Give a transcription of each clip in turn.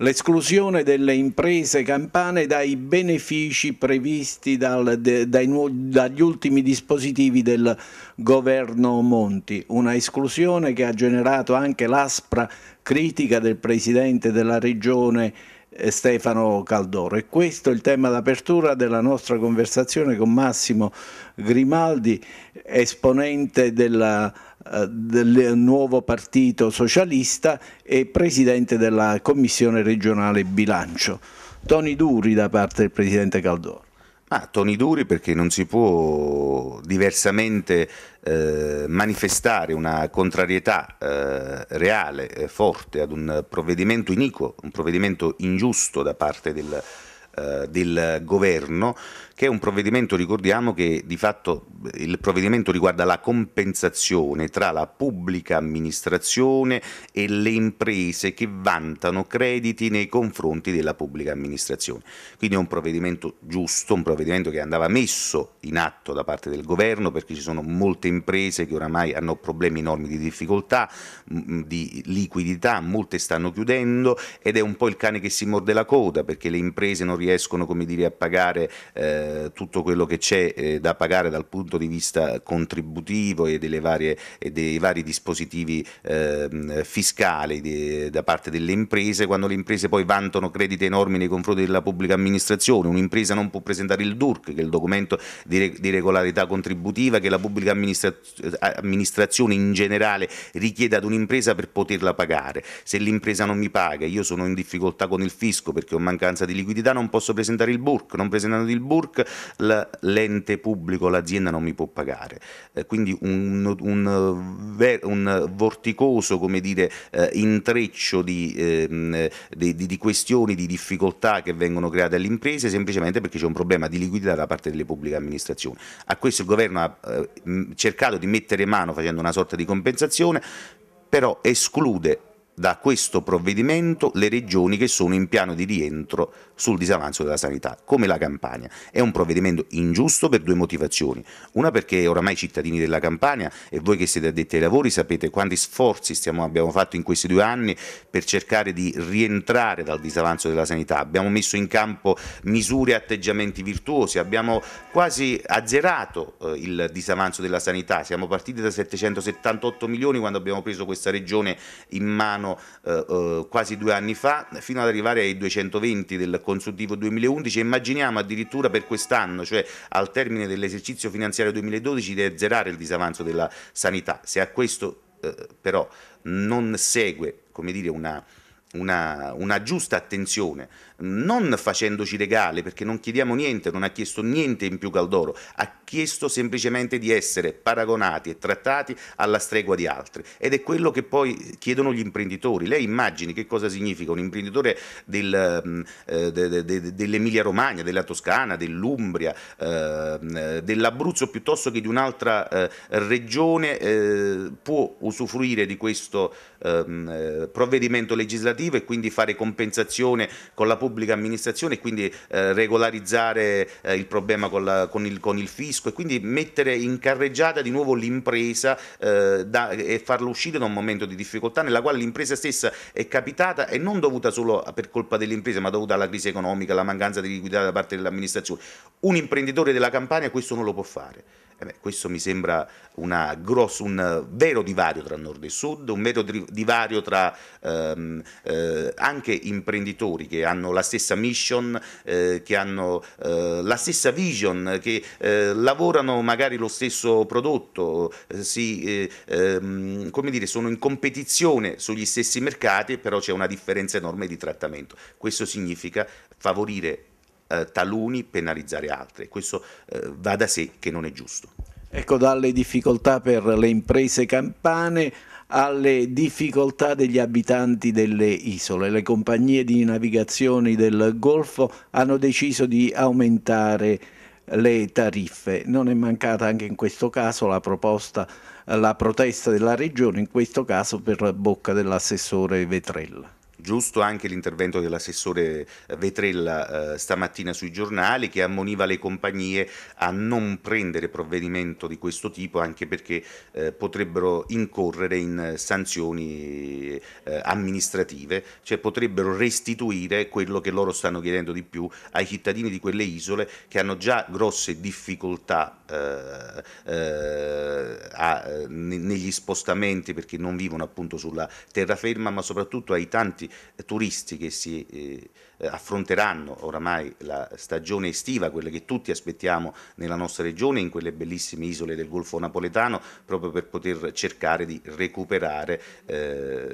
l'esclusione delle imprese campane dai benefici previsti dal, dai, dagli ultimi dispositivi del governo Monti, una esclusione che ha generato anche l'aspra critica del presidente della regione eh, Stefano Caldoro. E questo è il tema d'apertura della nostra conversazione con Massimo Grimaldi, esponente della eh, del nuovo partito socialista e presidente della commissione regionale bilancio. Toni duri da parte del presidente Caldoro. Ah, toni duri perché non si può diversamente eh, manifestare una contrarietà eh, reale, eh, forte ad un provvedimento iniquo, un provvedimento ingiusto da parte del eh, del governo, che è un provvedimento, ricordiamo che di fatto eh, il provvedimento riguarda la compensazione tra la pubblica amministrazione e le imprese che vantano crediti nei confronti della pubblica amministrazione. Quindi è un provvedimento giusto, un provvedimento che andava messo in atto da parte del governo perché ci sono molte imprese che oramai hanno problemi enormi di difficoltà, di liquidità, molte stanno chiudendo ed è un po' il cane che si morde la coda perché le imprese non riescono riescono dire, a pagare eh, tutto quello che c'è eh, da pagare dal punto di vista contributivo e, varie, e dei vari dispositivi eh, fiscali di, da parte delle imprese, quando le imprese poi vantano crediti enormi nei confronti della pubblica amministrazione, un'impresa non può presentare il DURC, che è il documento di, di regolarità contributiva che la pubblica amministra amministrazione in generale richiede ad un'impresa per poterla pagare. Se l'impresa non mi paga, io sono in difficoltà con il fisco perché ho mancanza di liquidità, non posso posso presentare il burk, non presentando il burk l'ente pubblico, l'azienda non mi può pagare. Eh, quindi un, un, un, vorticoso come dire, eh, intreccio di, eh, di, di, questioni, di difficoltà che vengono create alle imprese semplicemente perché c'è un problema di liquidità da parte delle pubbliche amministrazioni. A questo il governo ha eh, cercato di mettere mano facendo una sorta di compensazione, però esclude da questo provvedimento le regioni che sono in piano di rientro sul disavanzo della sanità, come la Campania. È un provvedimento ingiusto per due motivazioni. Una perché oramai i cittadini della Campania e voi che siete addetti ai lavori sapete quanti sforzi stiamo, abbiamo fatto in questi due anni per cercare di rientrare dal disavanzo della sanità. Abbiamo messo in campo misure e atteggiamenti virtuosi, abbiamo quasi azzerato eh, il disavanzo della sanità. Siamo partiti da 778 milioni quando abbiamo preso questa regione in mano italiano eh, eh, quasi due anni fa, fino ad arrivare ai 220 del consuntivo 2011 e immaginiamo addirittura per quest'anno, cioè al termine dell'esercizio finanziario 2012, di azzerare il disavanzo della sanità. Se a questo eh, però non segue dire, una, una, una giusta attenzione non facendoci regale, perché non chiediamo niente, non ha chiesto niente in più Caldoro, ha chiesto semplicemente di essere paragonati e trattati alla stregua di altri. Ed è quello che poi chiedono gli imprenditori. Lei immagini che cosa significa un imprenditore del, mm, eh, de, de, dell'Emilia Romagna, della Toscana, dell'Umbria, ehm, eh, dell'Abruzzo piuttosto che di un'altra eh, regione eh, può usufruire di questo ehm, eh, provvedimento legislativo e quindi fare compensazione con la pubblica pubblica amministrazione e quindi eh, regolarizzare eh, il problema con, la, con, il, con, il, fisco e quindi mettere in carreggiata di nuovo l'impresa eh, e farla uscire da un momento di difficoltà nella quale l'impresa stessa è capitata e non dovuta solo per colpa dell'impresa ma dovuta alla crisi economica, alla mancanza di liquidità da parte dell'amministrazione. Un imprenditore della Campania questo non lo può fare. Eh beh, questo mi sembra grosso, un eh, vero divario tra nord e sud, un vero divario tra ehm, eh, anche imprenditori che hanno la stessa mission, eh, che hanno eh, la stessa vision, che lavorano magari lo stesso prodotto, si, ehm, come dire, sono in competizione sugli stessi mercati, però c'è una differenza enorme di trattamento. Questo significa favorire eh, taluni penalizzare altri. Questo eh, va da sé che non è giusto. Ecco, dalle difficoltà per le imprese campane alle difficoltà degli abitanti delle isole. Le compagnie di navigazione del Golfo hanno deciso di aumentare le tariffe. Non è mancata anche in questo caso la proposta, la protesta della regione, in questo caso per bocca dell'assessore Vetrella. Giusto anche l'intervento dell'assessore eh, Vetrella eh, stamattina sui giornali che ammoniva le compagnie a non prendere provvedimento di questo tipo anche perché eh, potrebbero incorrere in sanzioni eh, amministrative, cioè potrebbero restituire quello che loro stanno chiedendo di più ai cittadini di quelle isole che hanno già grosse difficoltà eh, eh, a, negli spostamenti perché non vivono appunto sulla terraferma ma soprattutto ai tanti turistiche si eh, eh, affronteranno oramai la stagione estiva, quelle che tutti aspettiamo nella nostra regione, in quelle bellissime isole del Golfo Napoletano, proprio per poter cercare di recuperare eh,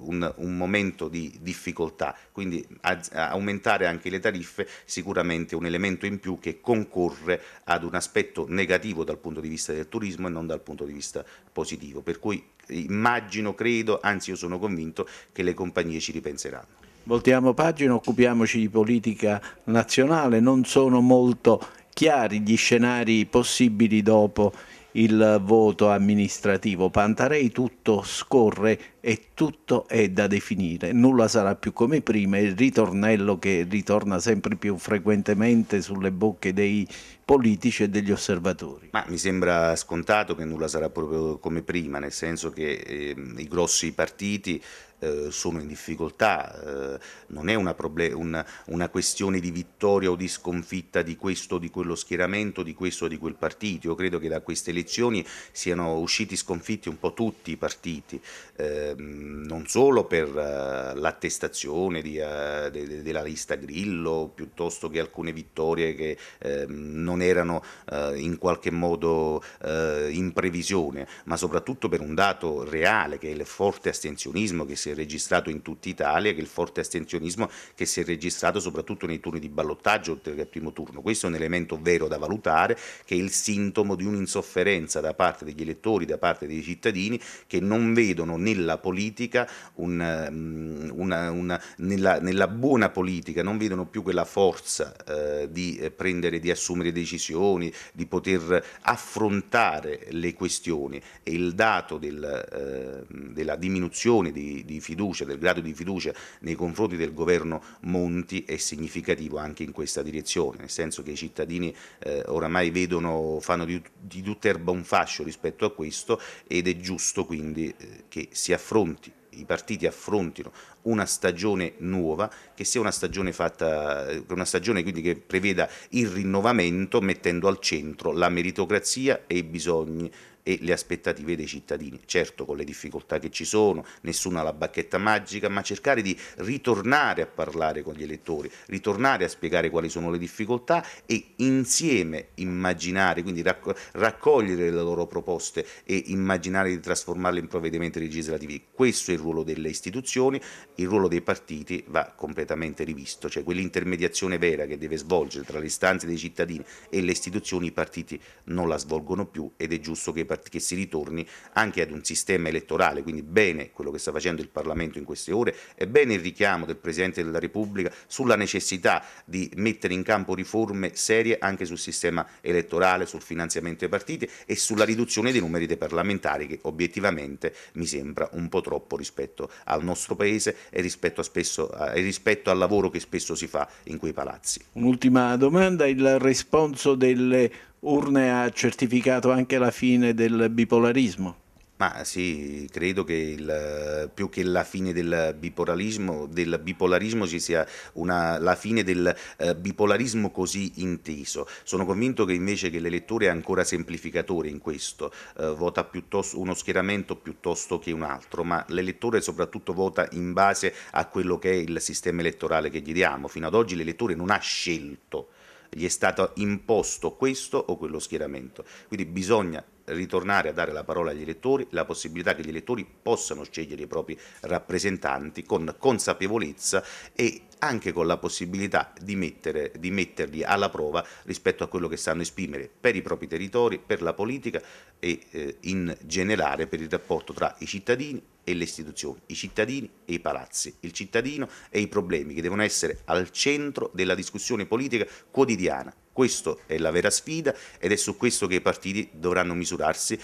un, un, momento di difficoltà. Quindi aumentare anche le tariffe sicuramente un elemento in più che concorre ad un aspetto negativo dal punto di vista del turismo e non dal punto di vista positivo. Per cui immagino, credo, anzi io sono convinto che le compagnie ci ripenseranno voltiamo pagina, occupiamoci di politica nazionale, non sono molto chiari gli scenari possibili dopo il voto amministrativo. Pantarei tutto scorre e tutto è da definire, nulla sarà più come prima, il ritornello che ritorna sempre più frequentemente sulle bocche dei politici e degli osservatori. Ma mi sembra scontato che nulla sarà proprio come prima, nel senso che eh, i grossi partiti eh, sono in difficoltà, eh, non è una, un, una, questione di vittoria o di sconfitta di questo o di quello schieramento, di questo o di quel partito. Io credo che da queste elezioni siano usciti sconfitti un po' tutti i partiti, eh, non solo per uh, l'attestazione uh, de de della lista Grillo, piuttosto che alcune vittorie che ehm, non erano in qualche modo in previsione, ma soprattutto per un dato reale che è il forte astensionismo che si si è registrato in tutta Italia, che il forte astensionismo che si è registrato soprattutto nei turni di ballottaggio oltre che al primo turno. Questo è un elemento vero da valutare che è il sintomo di un'insofferenza da parte degli elettori, da parte dei cittadini che non vedono nella politica un, mm, una, una, nella, nella, buona politica, non vedono più quella forza eh, di prendere, di assumere decisioni, di poter affrontare le questioni e il dato del, eh, della diminuzione di, di di fiducia, del grado di fiducia nei confronti del governo Monti è significativo anche in questa direzione, nel senso che i cittadini eh, oramai vedono, fanno di, di tutta erba un fascio rispetto a questo ed è giusto quindi eh, che si affronti i partiti affrontino una stagione nuova, che sia una stagione, fatta, una stagione quindi che preveda il rinnovamento mettendo al centro la meritocrazia e i bisogni e le aspettative dei cittadini. Certo con le difficoltà che ci sono, nessuno ha la bacchetta magica, ma cercare di ritornare a parlare con gli elettori, ritornare a spiegare quali sono le difficoltà e insieme immaginare, quindi raccogliere le loro proposte e immaginare di trasformarle in provvedimenti legislativi. Questo è il ruolo delle istituzioni il ruolo dei partiti va completamente rivisto, cioè quell'intermediazione vera che deve svolgere tra le istanze dei cittadini e le istituzioni, i partiti non la svolgono più ed è giusto che, che si ritorni anche ad un sistema elettorale, quindi bene quello che sta facendo il Parlamento in queste ore è bene il richiamo del Presidente della Repubblica sulla necessità di mettere in campo riforme serie anche sul sistema elettorale, sul finanziamento dei partiti e sulla riduzione dei numeri dei parlamentari che obiettivamente mi sembra un po' troppo rispetto al nostro Paese e rispetto, spesso, e rispetto al lavoro che spesso si fa in quei palazzi. Un'ultima domanda, il responso delle urne ha certificato anche la fine del bipolarismo? Ma sì, credo che il, più che la fine del bipolarismo, del bipolarismo ci sia una, la fine del eh, bipolarismo così inteso. Sono convinto che invece che l'elettore è ancora semplificatore in questo, eh, vota uno schieramento piuttosto che un altro, ma l'elettore soprattutto vota in base a quello che è il sistema elettorale che gli diamo. Fino ad oggi l'elettore non ha scelto gli è stato imposto questo o quello schieramento. Quindi bisogna ritornare a dare la parola agli elettori, la possibilità che gli elettori possano scegliere i propri rappresentanti con consapevolezza e anche con la possibilità di, mettere, di, metterli alla prova rispetto a quello che sanno esprimere per i propri territori, per la politica e eh, in generale per il rapporto tra i cittadini e le istituzioni, i cittadini e i palazzi, il cittadino e i problemi che devono essere al centro della discussione politica quotidiana. Questa è la vera sfida ed è su questo che i partiti dovranno misurarsi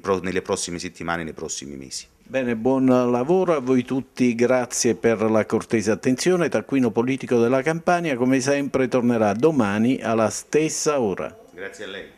pro nelle prossime settimane e nei prossimi mesi. Bene, buon lavoro a voi tutti, grazie per la cortese attenzione. Taccuino politico della Campania, come sempre, tornerà domani alla stessa ora. Grazie a lei.